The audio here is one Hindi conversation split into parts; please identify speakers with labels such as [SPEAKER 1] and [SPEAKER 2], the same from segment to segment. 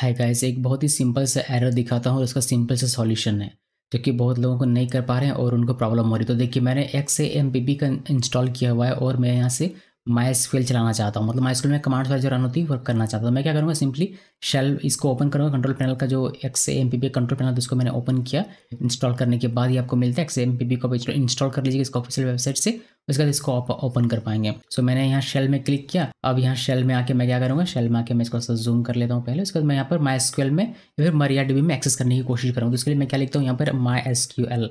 [SPEAKER 1] हाय गाइस एक बहुत ही सिंपल सा एरर दिखाता हूँ और उसका सिंपल सा सॉल्यूशन है जो कि बहुत लोगों को नहीं कर पा रहे हैं और उनको प्रॉब्लम हो रही तो देखिए मैंने एक्स ए एम का इंस्टॉल किया हुआ है और मैं यहाँ से माई स्केल चलाना चाहता हूँ मतलब माई में कमांड्स वाइज जो रन होती है वर्क करना चाहता हूँ तो मैं क्या करूँगा सिंपली शेल इसको ओपन करूँगा कंट्रोल पैनल का जो X M P control panel उसको मैंने ओपन किया इंस्टॉल करने के बाद ही आपको मिलता है एक्स एम पी को इंस्टॉल कर लीजिए इसका ऑफिशियल वेबसाइट से उसके बाद इसको ओपन कर पाएंगे सो मैंने यहाँ शेल में क्लिक किया अब यहाँ शेल में आके मैं क्या करूँगा शेल में आके मैं इसको जूम कर लेता हूँ पहले उसके बाद मैं यहाँ पर माई एसक्यूएल में फिर मरिया डीबी में एक्सेस करने की कोशिश करूँगा तो उसके लिए मैं क्या लिखता हूँ यहाँ पर माई एस क्यू एल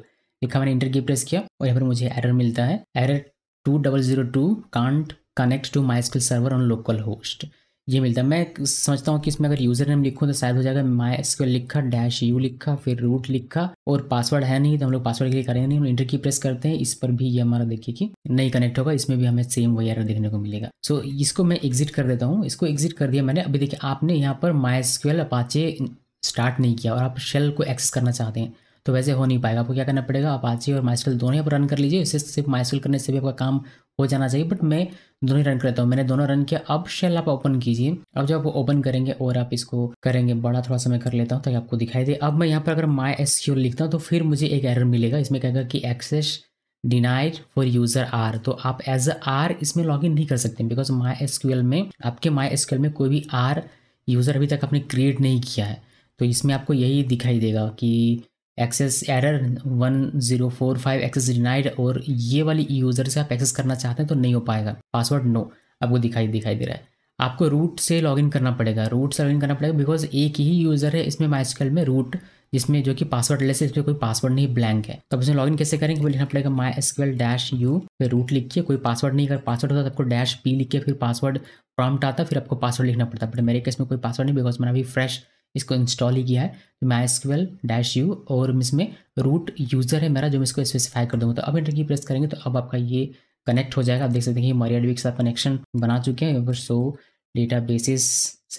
[SPEAKER 1] लिखा मैंने इंटर की प्रेस किया और यहाँ पर मुझे एरर मिलता है error two double zero two can't connect to my SQL server on local host ये मिलता है मैं समझता हूँ कि इसमें अगर यूज़र नेम लिखूँ तो शायद हो जाएगा माई एसक्यूएल लिखा डैश यू लिखा फिर रूट लिखा और पासवर्ड है नहीं तो हम लोग पासवर्ड के लिए करेंगे नहीं हम इंटर की प्रेस करते हैं इस पर भी ये हमारा देखिए कि नहीं कनेक्ट होगा इसमें भी हमें सेम वही एरर देखने को मिलेगा सो so, इसको मैं एग्जिट कर देता हूँ इसको एग्जिट कर दिया मैंने अभी देखिए आपने यहाँ पर माई एसक्यूएल अपाचे स्टार्ट नहीं किया और आप शेल को एक्सेस करना चाहते हैं तो वैसे हो नहीं पाएगा आपको क्या करना पड़ेगा आप आज और माइस्कल दोनों आप रन कर लीजिए इसे सिर्फ माइस्कल करने से भी आपका काम हो जाना चाहिए बट मैं दोनों ही रन करता हूँ मैंने दोनों रन किया अब शेल आप ओपन कीजिए अब जब आप ओपन करेंगे और आप इसको करेंगे बड़ा थोड़ा समय कर लेता हूँ ताकि आपको दिखाई दे अब मैं यहाँ पर अगर माई एस लिखता हूँ तो फिर मुझे एक एरर मिलेगा इसमें कहेगा कि access denied for user R तो आप एज अ आर इसमें लॉग नहीं कर सकते बिकॉज माई एस में आपके माई एस में कोई भी आर यूज़र अभी तक आपने क्रिएट नहीं किया है तो इसमें आपको यही दिखाई देगा कि access error one zero four five access denied और ये वाली यूज़र से आप एक्सेस करना चाहते हैं तो नहीं हो पाएगा पासवर्ड नो आपको दिखाई दिखाई दे रहा है आपको रूट से लॉगिन करना पड़ेगा रूट से लॉगिन करना पड़ेगा बिकॉज एक ही यूज़र है इसमें माइस्कल में रूट जिसमें जो कि पासवर्ड लेस है इसमें कोई पासवर्ड नहीं ब्लैंक है तो अब इसमें लॉगिन कैसे करेंगे वो लिखना पड़ेगा माई एसक्यूएल डैश यू फिर रूट लिखिए कोई पासवर्ड नहीं अगर पासवर्ड होता तो आपको डैश पी लिखिए फिर पासवर्ड प्रॉम्प्ट आता फिर आपको पासवर्ड लिखना पड़ता बट मेरे केस में कोई पासवर्ड नहीं बिकॉज मैंने अभी फ्रेश इसको इंस्टॉल ही किया है तो मैं एसक्यूएल डैश यू और इसमें रूट यूज़र है मेरा जो मैं इसको स्पेसिफाई कर दूँगा तो अब इंटर की प्रेस करेंगे तो अब आपका ये कनेक्ट हो जाएगा आप देख सकते हैं मरिया डी के साथ कनेक्शन बना चुके हैं अगर सो डेटा बेसिस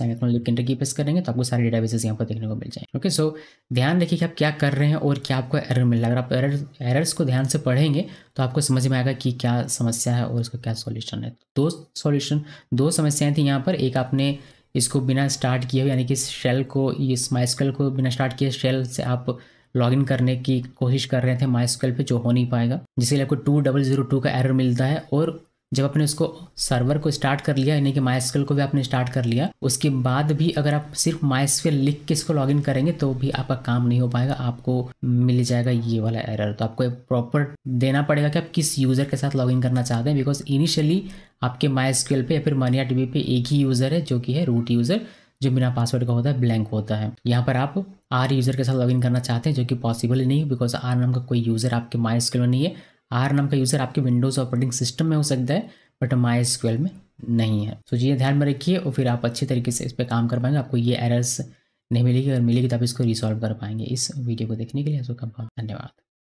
[SPEAKER 1] लिख इंटर की प्रेस करेंगे तो आपको सारे डेटा बेसिस यहाँ पर देखने को मिल जाएंगे ओके सो ध्यान रखिए कि आप क्या कर रहे हैं और क्या आपको एरर मिल रहा है अगर आप एरर एरर्स को ध्यान से पढ़ेंगे तो आपको समझ में आएगा कि क्या समस्या है और उसका क्या सॉल्यूशन है तो दो सॉल्यूशन दो समस्याएं थी यहाँ पर एक आपने इसको बिना स्टार्ट किए यानी कि शेल को इस माइस्कल को बिना स्टार्ट किए शेल से आप लॉगिन करने की कोशिश कर रहे थे माइस्कल पे जो हो नहीं पाएगा जिसके लिए आपको टू डबल जीरो टू का एरर मिलता है और जब आपने उसको सर्वर को स्टार्ट कर लिया यानी कि माइस्कल को भी आपने स्टार्ट कर लिया उसके बाद भी अगर आप सिर्फ माइस्कल लिख के इसको लॉगिन करेंगे तो भी आपका काम नहीं हो पाएगा आपको मिल जाएगा ये वाला एरर तो आपको प्रॉपर देना पड़ेगा कि आप किस यूज़र के साथ लॉगिन करना चाहते हैं बिकॉज इनिशियली आपके माइस्कल पे या फिर मनिया टीवी पे एक ही यूज़र है जो कि है रूट यूज़र जो बिना पासवर्ड का होता है ब्लैंक होता है यहाँ पर आप आर यूज़र के साथ लॉगिन करना चाहते हैं जो कि पॉसिबल ही नहीं बिकॉज आर नाम का कोई यूज़र आपके माइस्कल में नहीं है आर नाम का यूज़र आपके विंडोज़ ऑपरेटिंग सिस्टम में हो सकता है बट माई स्क्वेल में नहीं है तो ये ध्यान में रखिए और फिर आप अच्छे तरीके से इस पर काम कर पाएंगे आपको ये एरर्स नहीं मिलेगी अगर मिलेगी तो आप इसको रिसॉल्व कर पाएंगे इस वीडियो को देखने के लिए आपका बहुत धन्यवाद